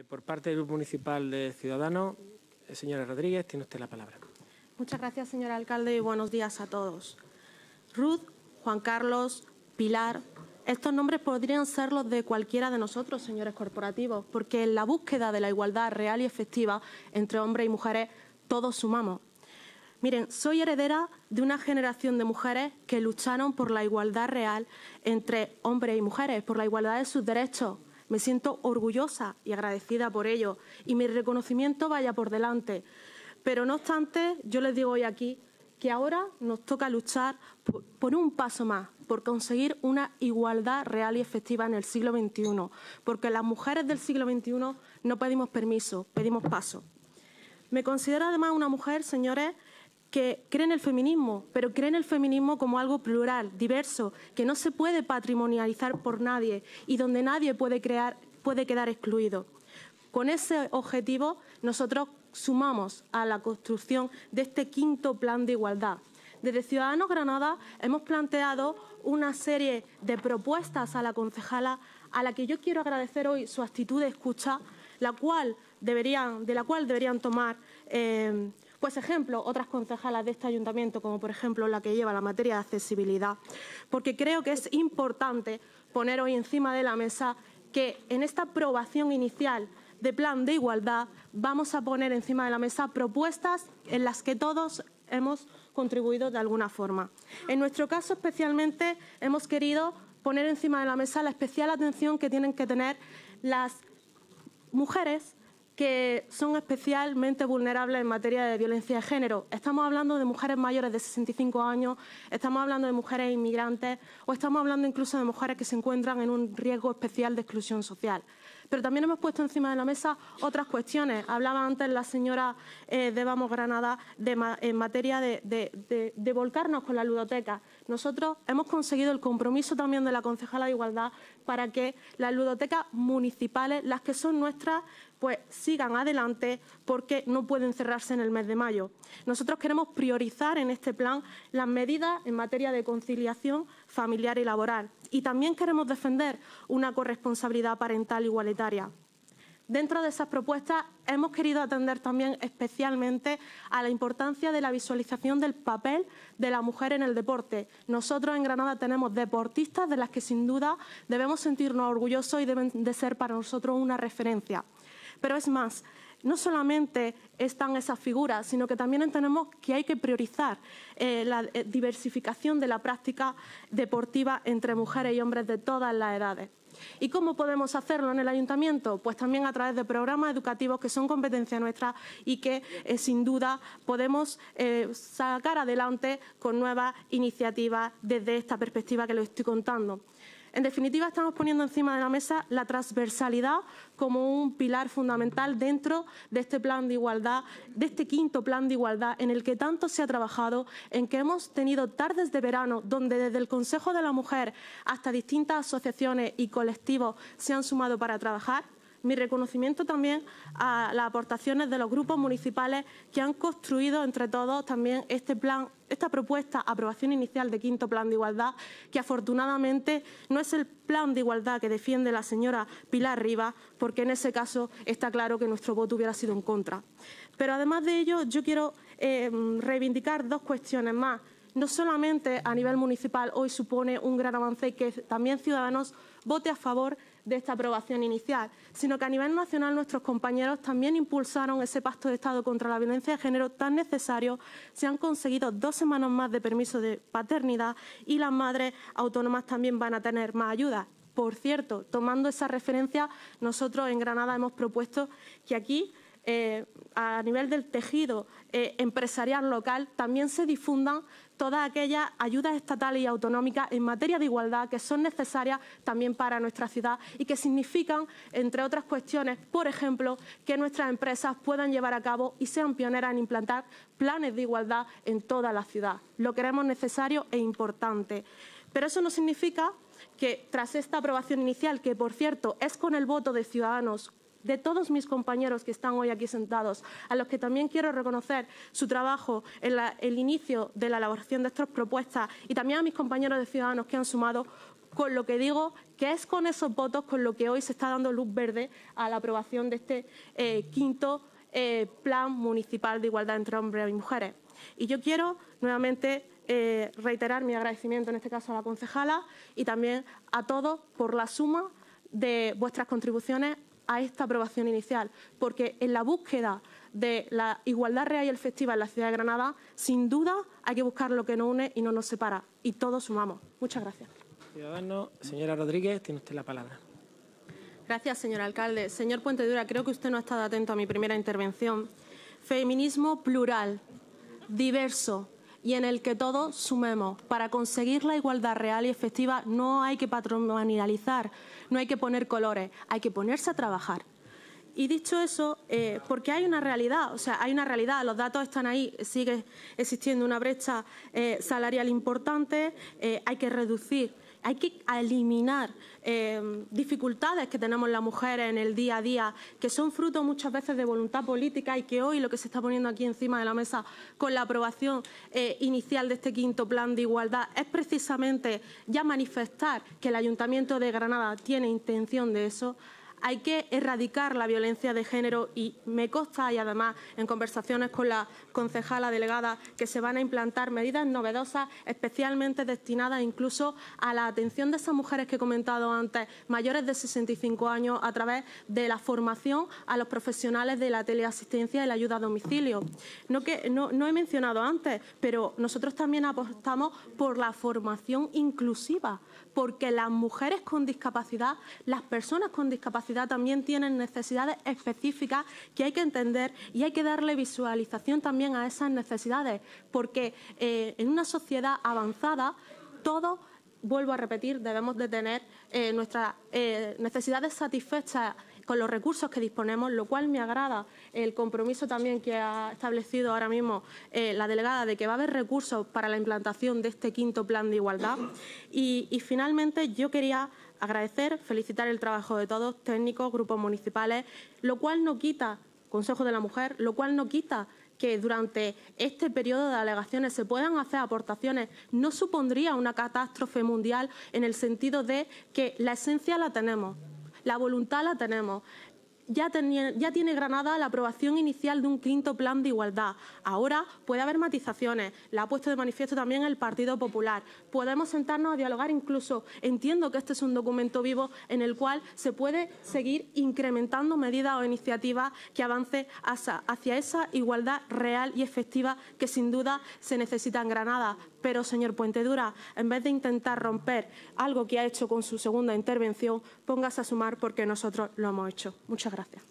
Eh, por parte del Grupo Municipal de Ciudadanos, eh, señora Rodríguez, tiene usted la palabra. Muchas gracias, señor alcalde, y buenos días a todos. Ruth, Juan Carlos, Pilar, estos nombres podrían ser los de cualquiera de nosotros, señores corporativos, porque en la búsqueda de la igualdad real y efectiva entre hombres y mujeres todos sumamos. Miren, soy heredera de una generación de mujeres que lucharon por la igualdad real entre hombres y mujeres, por la igualdad de sus derechos, me siento orgullosa y agradecida por ello y mi reconocimiento vaya por delante. Pero no obstante, yo les digo hoy aquí que ahora nos toca luchar por un paso más, por conseguir una igualdad real y efectiva en el siglo XXI, porque las mujeres del siglo XXI no pedimos permiso, pedimos paso. Me considero además una mujer, señores, que creen el feminismo, pero creen el feminismo como algo plural, diverso, que no se puede patrimonializar por nadie y donde nadie puede, crear, puede quedar excluido. Con ese objetivo, nosotros sumamos a la construcción de este quinto plan de igualdad. Desde Ciudadanos Granada hemos planteado una serie de propuestas a la concejala a la que yo quiero agradecer hoy su actitud de escucha, la cual de la cual deberían tomar eh, pues ejemplo, otras concejalas de este ayuntamiento, como por ejemplo la que lleva la materia de accesibilidad, porque creo que es importante poner hoy encima de la mesa que en esta aprobación inicial de plan de igualdad vamos a poner encima de la mesa propuestas en las que todos hemos contribuido de alguna forma. En nuestro caso especialmente hemos querido poner encima de la mesa la especial atención que tienen que tener las mujeres que son especialmente vulnerables en materia de violencia de género. Estamos hablando de mujeres mayores de 65 años, estamos hablando de mujeres inmigrantes o estamos hablando incluso de mujeres que se encuentran en un riesgo especial de exclusión social. Pero también hemos puesto encima de la mesa otras cuestiones. Hablaba antes la señora eh, de Vamos Granada en materia de, volcarnos con la ludoteca. Nosotros hemos conseguido el compromiso también de la concejala de Igualdad para que las ludotecas municipales, las que son nuestras, pues sigan adelante porque no pueden cerrarse en el mes de mayo. Nosotros queremos priorizar en este plan las medidas en materia de conciliación familiar y laboral y también queremos defender una corresponsabilidad parental igualitaria. Dentro de esas propuestas hemos querido atender también especialmente a la importancia de la visualización del papel de la mujer en el deporte. Nosotros en Granada tenemos deportistas de las que sin duda debemos sentirnos orgullosos y deben de ser para nosotros una referencia. Pero es más, no solamente están esas figuras, sino que también entendemos que hay que priorizar eh, la eh, diversificación de la práctica deportiva entre mujeres y hombres de todas las edades. ¿Y cómo podemos hacerlo en el ayuntamiento? Pues también a través de programas educativos que son competencia nuestra y que eh, sin duda podemos sacar adelante con nuevas iniciativas desde esta perspectiva que les estoy contando. En definitiva, estamos poniendo encima de la mesa la transversalidad como un pilar fundamental dentro de este plan de igualdad, de este quinto plan de igualdad en el que tanto se ha trabajado, en que hemos tenido tardes de verano donde desde el Consejo de la Mujer hasta distintas asociaciones y colectivos se han sumado para trabajar mi reconocimiento también a las aportaciones de los grupos municipales que han construido entre todos también este plan, esta propuesta, aprobación inicial de quinto plan de igualdad, que afortunadamente no es el plan de igualdad que defiende la señora Pilar Rivas, porque en ese caso está claro que nuestro voto hubiera sido en contra. Pero además de ello, yo quiero eh, reivindicar dos cuestiones más no solamente a nivel municipal hoy supone un gran avance que también Ciudadanos vote a favor de esta aprobación inicial, sino que a nivel nacional nuestros compañeros también impulsaron ese pacto de Estado contra la violencia de género tan necesario. Se han conseguido dos semanas más de permiso de paternidad y las madres autónomas también van a tener más ayuda. Por cierto, tomando esa referencia, nosotros en Granada hemos propuesto que aquí eh, a nivel del tejido eh, empresarial local, también se difundan todas aquellas ayudas estatales y autonómicas en materia de igualdad que son necesarias también para nuestra ciudad y que significan, entre otras cuestiones, por ejemplo, que nuestras empresas puedan llevar a cabo y sean pioneras en implantar planes de igualdad en toda la ciudad. Lo queremos necesario e importante. Pero eso no significa que tras esta aprobación inicial, que por cierto es con el voto de Ciudadanos de todos mis compañeros que están hoy aquí sentados, a los que también quiero reconocer su trabajo en el inicio de la elaboración de estas propuestas y también a mis compañeros de Ciudadanos que han sumado con lo que digo que es con esos votos con lo que hoy se está dando luz verde a la aprobación de este eh, quinto eh, Plan Municipal de Igualdad entre Hombres y Mujeres. Y yo quiero nuevamente eh, reiterar mi agradecimiento en este caso a la concejala y también a todos por la suma de vuestras contribuciones a esta aprobación inicial, porque en la búsqueda de la igualdad real y efectiva en la ciudad de Granada, sin duda hay que buscar lo que nos une y no nos separa, y todos sumamos. Muchas gracias. Ciudadano, señora Rodríguez, tiene usted la palabra. Gracias, señor alcalde. Señor Puente Dura, creo que usted no ha estado atento a mi primera intervención. Feminismo plural, diverso, y en el que todos sumemos. Para conseguir la igualdad real y efectiva no hay que patronalizar, no hay que poner colores, hay que ponerse a trabajar. Y dicho eso, eh, porque hay una realidad, o sea, hay una realidad, los datos están ahí, sigue existiendo una brecha eh, salarial importante, eh, hay que reducir hay que eliminar em, dificultades que tenemos las mujeres en el día a día, que son fruto muchas veces de voluntad política y que hoy lo que se está poniendo aquí encima de la mesa con la aprobación eh, inicial de este quinto plan de igualdad es precisamente ya manifestar que el Ayuntamiento de Granada tiene intención de eso hay que erradicar la violencia de género y me consta, y además en conversaciones con la concejala delegada, que se van a implantar medidas novedosas especialmente destinadas incluso a la atención de esas mujeres que he comentado antes, mayores de 65 años, a través de la formación a los profesionales de la teleasistencia y la ayuda a domicilio. No, que, he mencionado antes, pero nosotros también apostamos por la formación inclusiva, porque las mujeres con discapacidad, las personas con discapacidad, también tienen necesidades específicas que hay que entender y hay que darle visualización también a esas necesidades, porque eh, en una sociedad avanzada todo, vuelvo a repetir, debemos de tener eh, nuestras eh, necesidades satisfechas con los recursos que disponemos, lo cual me agrada el compromiso también que ha establecido ahora mismo eh, la delegada de que va a haber recursos para la implantación de este quinto plan de igualdad. Y, y finalmente yo quería agradecer, felicitar el trabajo de todos, técnicos, grupos municipales, lo cual no quita, Consejo de la Mujer, lo cual no quita que durante este periodo de alegaciones se puedan hacer aportaciones no supondría una catástrofe mundial en el sentido de que la esencia la tenemos, la voluntad la tenemos. Ya, tiene Granada la aprobación inicial de un quinto plan de igualdad. Ahora puede haber matizaciones, la ha puesto de manifiesto también el Partido Popular. Podemos sentarnos a dialogar incluso. Entiendo que este es un documento vivo en el cual se puede seguir incrementando medidas o iniciativas que avance hacia esa igualdad real y efectiva que sin duda se necesita en Granada pero, señor Puente Dura, en vez de intentar romper algo que ha hecho con su segunda intervención, póngase a sumar porque nosotros lo hemos hecho. Muchas gracias.